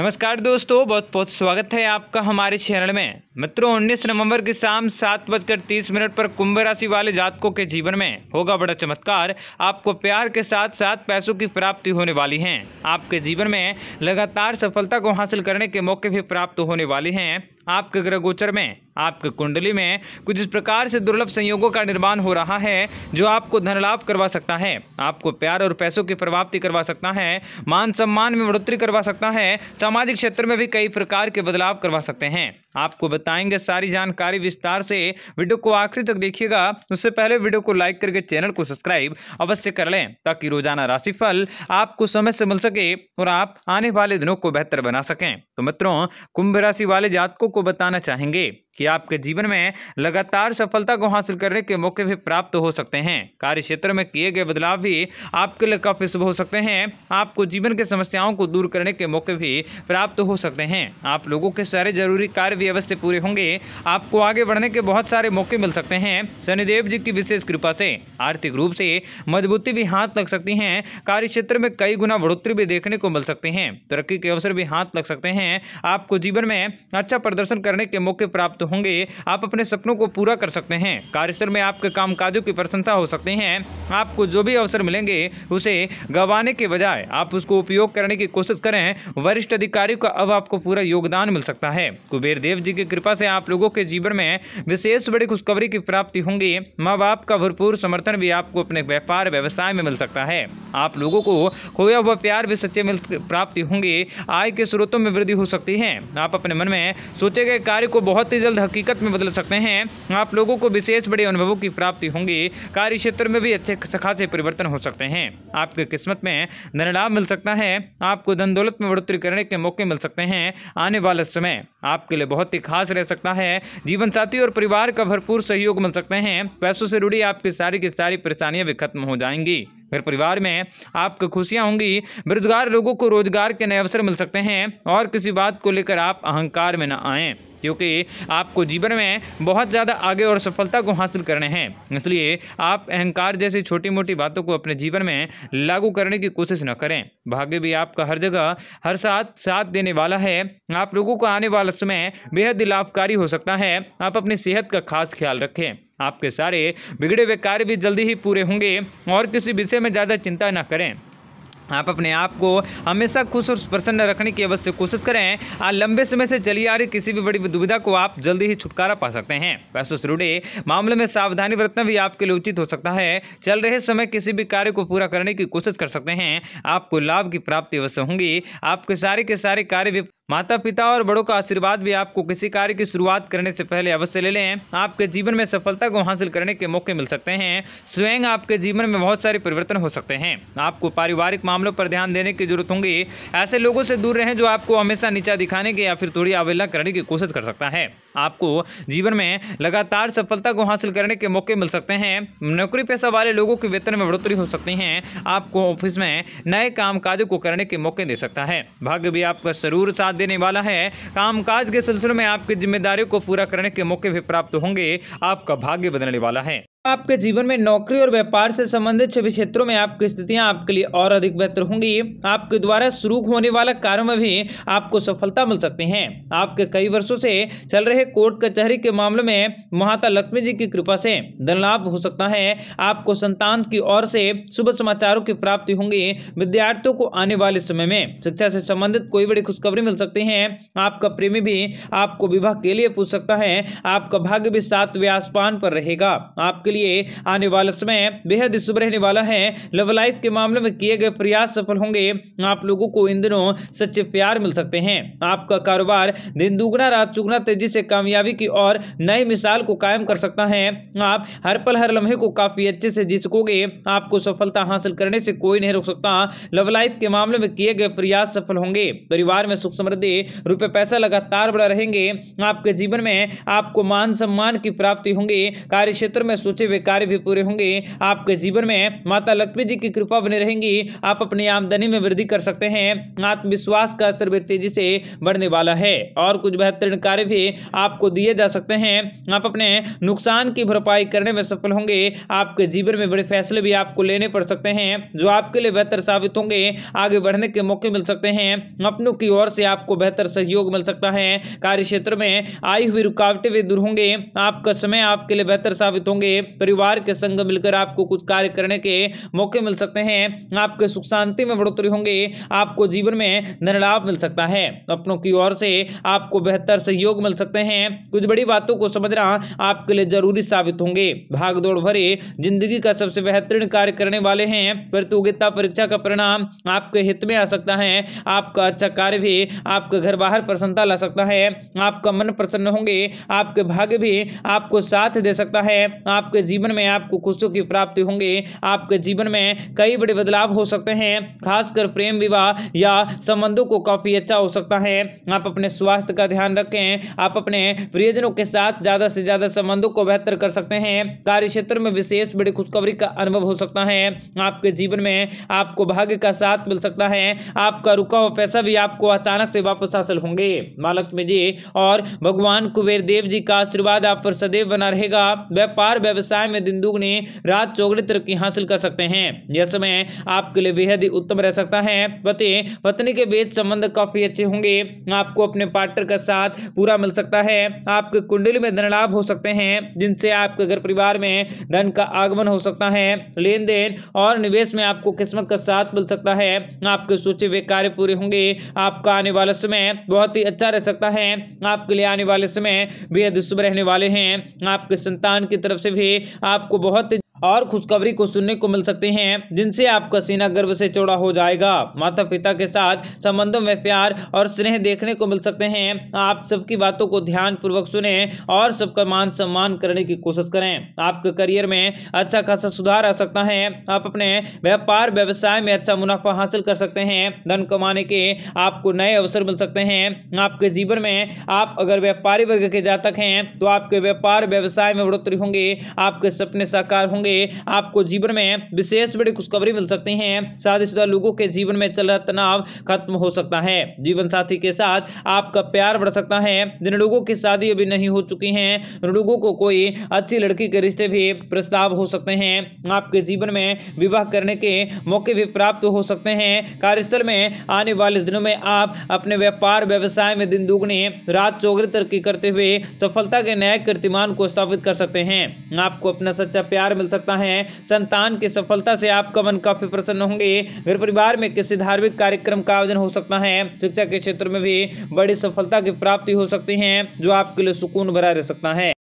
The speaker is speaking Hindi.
नमस्कार दोस्तों बहुत बहुत स्वागत है आपका हमारे चैनल में मित्रों 19 नवंबर की शाम सात बजकर तीस मिनट पर कुंभ राशि वाले जातकों के जीवन में होगा बड़ा चमत्कार आपको प्यार के साथ साथ पैसों की प्राप्ति होने वाली है आपके जीवन में लगातार सफलता को हासिल करने के मौके भी प्राप्त होने वाले हैं आपके ग्रह गोचर में आपके कुंडली में कुछ इस प्रकार से दुर्लभ संयोगों का निर्माण हो रहा है जो आपको धन लाभ करवा सकता है आपको प्यार और पैसों की प्रभावती करवा सकता है मान सम्मान में बढ़ोतरी करवा सकता है सामाजिक क्षेत्र में भी कई प्रकार के बदलाव करवा सकते हैं आपको बताएंगे सारी जानकारी विस्तार से वीडियो को आखिरी तक देखिएगा उससे पहले वीडियो को लाइक करके चैनल को सब्सक्राइब अवश्य कर लें ताकि रोजाना राशिफल आपको समय से मिल सके और आप आने वाले दिनों को बेहतर बना सकें तो मित्रों कुंभ राशि वाले जातकों को बताना चाहेंगे कि आपके जीवन में लगातार सफलता को हासिल करने के मौके भी प्राप्त हो सकते हैं कार्य क्षेत्र में किए गए बदलाव भी आपके लिए काफ़ी शुभ हो सकते हैं आपको जीवन के समस्याओं को दूर करने के मौके भी प्राप्त हो सकते हैं आप लोगों के सारे जरूरी कार्य भी अवश्य पूरे होंगे आपको आगे बढ़ने के बहुत सारे मौके मिल सकते हैं शनिदेव जी की विशेष कृपा से आर्थिक रूप से मजबूती भी हाथ लग सकती है कार्य क्षेत्र में कई गुना बढ़ोतरी भी देखने को मिल सकते हैं तरक्की के अवसर भी हाथ लग सकते हैं आपको जीवन में अच्छा प्रदर्शन करने के मौके प्राप्त होंगे आप अपने सपनों को पूरा कर सकते हैं कार्यस्थल में आपके काम काजों की प्रशंसा हो सकते हैं आपको जो भी अवसर मिलेंगे उसे गंवाने के बजाय आप उसको उपयोग करने की कोशिश करें वरिष्ठ अधिकारी का अब आपको पूरा योगदान मिल सकता है कुबेर देव जी की कृपा से आप लोगों के जीवन में विशेष बड़ी खुशखबरी की प्राप्ति होंगी माँ बाप का भरपूर समर्थन भी आपको अपने व्यापार व्यवसाय में मिल सकता है आप लोगों को खोया हुआ प्यार भी सच्चे मिल प्राप्ति होंगे आय के स्रोतों में वृद्धि हो सकती है आप अपने मन में सोचे गए कार्य को बहुत ही जल्द हकीकत में बदल सकते हैं आप लोगों को विशेष बड़े अनुभवों की प्राप्ति होंगी कार्य क्षेत्र में भी अच्छे खासे परिवर्तन हो सकते हैं आपके किस्मत में धन लाभ मिल सकता है आपको धन दौलत में बढ़ोतरी करने के मौके मिल सकते हैं आने वाला समय आपके लिए बहुत ही खास रह सकता है जीवन साथी और परिवार का भरपूर सहयोग मिल सकते हैं पैसों से जुड़ी आपकी सारी की सारी परेशानियां भी खत्म हो जाएंगी अगर परिवार में आपको खुशियाँ होंगी बेरोजगार लोगों को रोजगार के नए अवसर मिल सकते हैं और किसी बात को लेकर आप अहंकार में ना आएँ क्योंकि आपको जीवन में बहुत ज़्यादा आगे और सफलता को हासिल करने हैं इसलिए आप अहंकार जैसी छोटी मोटी बातों को अपने जीवन में लागू करने की कोशिश न करें भाग्य भी आपका हर जगह हर साथ साथ देने वाला है आप लोगों को आने वाला समय बेहद लाभकारी हो सकता है आप अपनी सेहत का खास ख्याल रखें आपके सारे बिगड़े हुए कार्य भी जल्दी ही पूरे होंगे और किसी विषय में ज़्यादा चिंता ना करें आप अपने आप को हमेशा खुश और प्रसन्न रखने की अवश्य कोशिश करें आज लंबे समय से चली आ रही किसी भी बड़ी दुविधा को आप जल्दी ही छुटकारा पा सकते हैं वैसे जुड़े तो मामले में सावधानी बरतना भी आपके लिए उचित हो सकता है चल रहे समय किसी भी कार्य को पूरा करने की कोशिश कर सकते हैं आपको लाभ की प्राप्ति अवश्य होंगी आपके सारे के सारे कार्य भी माता पिता और बड़ों का आशीर्वाद भी आपको किसी कार्य की शुरुआत करने से पहले अवश्य ले लें आपके जीवन में सफलता को हासिल करने के मौके मिल सकते हैं स्वयं आपके जीवन में बहुत सारे परिवर्तन हो सकते हैं आपको पारिवारिक मामलों पर ध्यान देने की जरूरत होगी ऐसे लोगों से दूर रहें जो आपको हमेशा नीचा दिखाने की या फिर थोड़ी अवेलना करने की कोशिश कर सकता है आपको जीवन में लगातार सफलता को हासिल करने के मौके मिल सकते हैं नौकरी पैसा वाले लोगों के वेतन में बढ़ोतरी हो सकती है आपको ऑफिस में नए काम को करने के मौके दे सकता है भाग्य भी आपका जरूर साथ देने वाला है कामकाज के सिलसिले में आपकी जिम्मेदारियों को पूरा करने के मौके भी प्राप्त होंगे आपका भाग्य बदलने वाला है आपके जीवन में नौकरी और व्यापार से संबंधित सभी क्षेत्रों में आपकी स्थितियां आपके लिए और अधिक बेहतर होंगी आपके द्वारा शुरू होने वाला कार्य में भी आपको सफलता मिल सकती है आपके कई वर्षों से चल रहे कोर्ट कचहरी के मामले में महाता लक्ष्मी जी की कृपा से धन लाभ हो सकता है आपको संतान की ओर से शुभ समाचारों की प्राप्ति होंगी विद्यार्थियों को आने वाले समय में शिक्षा से संबंधित कोई बड़ी खुशखबरी मिल सकती है आपका प्रेमी भी आपको विवाह के लिए पूछ सकता है आपका भाग्य भी सातवे आसमान पर रहेगा आपके के लिए आने वाला समय बेहद शुभ रहने वाला है लव लाइफ के मामले में किए गए प्रयास सफल होंगे आप लोगों को इन दिनों सच्चे प्यार मिल सकते हैं आपका कारोबार दिन दुगना रात चुगना तेजी से कामयाबी की और नई मिसाल को कायम कर सकता है आप हर पल हर लम्हे को काफी अच्छे से जी सकोगे आपको सफलता हासिल करने से कोई नहीं रोक सकता लव लाइफ के मामले में किए गए प्रयास सफल होंगे परिवार में सुख समृद्धि रुपये पैसा लगातार बढ़ा रहेंगे आपके जीवन में आपको मान सम्मान की प्राप्ति होंगे कार्य क्षेत्र में सोच सोचे हुए कार्य भी पूरे होंगे आपके जीवन में माता लक्ष्मी जी की कृपा बनी रहेंगी आप अपनी आमदनी में वृद्धि कर सकते हैं आत्मविश्वास का स्तर भी तेजी से बढ़ने वाला है और कुछ बेहतरीन कार्य भी आपको दिए जा सकते हैं आप अपने नुकसान की भरपाई करने में सफल होंगे आपके जीवन में बड़े फैसले भी आपको लेने पड़ सकते हैं जो आपके लिए बेहतर साबित होंगे आगे बढ़ने के मौके मिल सकते हैं अपनों की ओर से आपको बेहतर सहयोग मिल सकता है कार्य क्षेत्र में आई हुई रुकावटें भी दूर होंगे आपका समय आपके लिए बेहतर साबित होंगे परिवार के संग मिलकर आपको कुछ कार्य करने के मौके मिल सकते हैं आपके सुख शांति में बढ़ोतरी होंगे आपको जीवन में धन लाभ मिल सकता है अपनों की ओर से आपको बेहतर सहयोग मिल सकते हैं कुछ बड़ी बातों को समझना आपके लिए जरूरी साबित होंगे भागदौड़ भरे जिंदगी का सबसे बेहतरीन कार्य करने वाले हैं प्रतियोगिता परीक्षा का परिणाम आपके हित में आ सकता है आपका अच्छा कार्य भी आपके घर बाहर प्रसन्नता ला सकता है आपका मन प्रसन्न होंगे आपके भाग्य भी आपको साथ दे सकता है आपके आपके जीवन में आपको खुशियों की प्राप्ति होंगे आपके जीवन में कई बड़े बदलाव हो सकते हैं खासकर प्रेम विवाह या संबंधों को काफ़ी अच्छा हो सकता है आप अपने स्वास्थ्य का ध्यान रखें आप अपने प्रियजनों के साथ ज़्यादा से ज़्यादा संबंधों को बेहतर कर सकते हैं कार्य क्षेत्र में विशेष बड़ी खुशखबरी का अनुभव हो सकता है आपके जीवन में आपको भाग्य का साथ मिल सकता है आपका रुका हुआ पैसा भी आपको अचानक से वापस हासिल होंगे मालक में जी और भगवान कुबेर देव जी का आशीर्वाद आप पर सदैव बना रहेगा व्यापार व्यवसाय व्यवसाय में दिन दुगनी रात चौगड़ी तरक्की हासिल कर सकते हैं यह समय आपके लिए बेहद ही उत्तम रह सकता है पति पत्नी के बीच संबंध काफी अच्छे होंगे आपको अपने पार्टनर का साथ पूरा मिल सकता है आपके कुंडली में धन लाभ हो सकते हैं जिनसे आपके घर परिवार में धन का आगमन हो सकता है लेन देन और निवेश में आपको किस्मत का साथ मिल सकता है आपके सोचे हुए कार्य पूरे होंगे आपका आने वाला समय बहुत ही अच्छा रह सकता है आपके लिए आने वाले समय बेहद शुभ रहने वाले हैं आपके संतान की तरफ से भी आपको बहुत और खुशखबरी को सुनने को मिल सकते हैं जिनसे आपका सीना गर्व से चौड़ा हो जाएगा माता पिता के साथ संबंधों में प्यार और स्नेह देखने को मिल सकते हैं आप सबकी बातों को ध्यान पूर्वक सुने और सबका मान सम्मान करने की कोशिश करें आपके करियर में अच्छा खासा सुधार आ सकता है आप अपने व्यापार व्यवसाय में अच्छा मुनाफा हासिल कर सकते हैं धन कमाने के आपको नए अवसर मिल सकते हैं आपके जीवन में आप अगर व्यापारी वर्ग के जातक हैं तो आपके व्यापार व्यवसाय में बढ़ोतरी होंगे आपके सपने साकार होंगे होंगे आपको जीवन में विशेष बड़ी खुशखबरी मिल सकती है ही लोगों के जीवन में चल रहा तनाव खत्म हो सकता है जीवन साथी के साथ आपका प्यार बढ़ सकता है जिन लोगों की शादी अभी नहीं हो चुकी है लोगों को कोई अच्छी लड़की के रिश्ते भी प्रस्ताव हो सकते हैं आपके जीवन में विवाह करने के मौके भी प्राप्त हो सकते हैं कार्यस्थल में आने वाले दिनों में आप अपने व्यापार व्यवसाय में दिन दुगने रात चौगरे तरक्की करते हुए सफलता के नए कीर्तिमान को स्थापित कर सकते हैं आपको अपना सच्चा प्यार मिल सकता सकता है संतान की सफलता से आपका मन काफी प्रसन्न होंगे घर परिवार में किसी धार्मिक कार्यक्रम का आयोजन हो सकता है शिक्षा के क्षेत्र में भी बड़ी सफलता की प्राप्ति हो सकती है जो आपके लिए सुकून भरा रह सकता है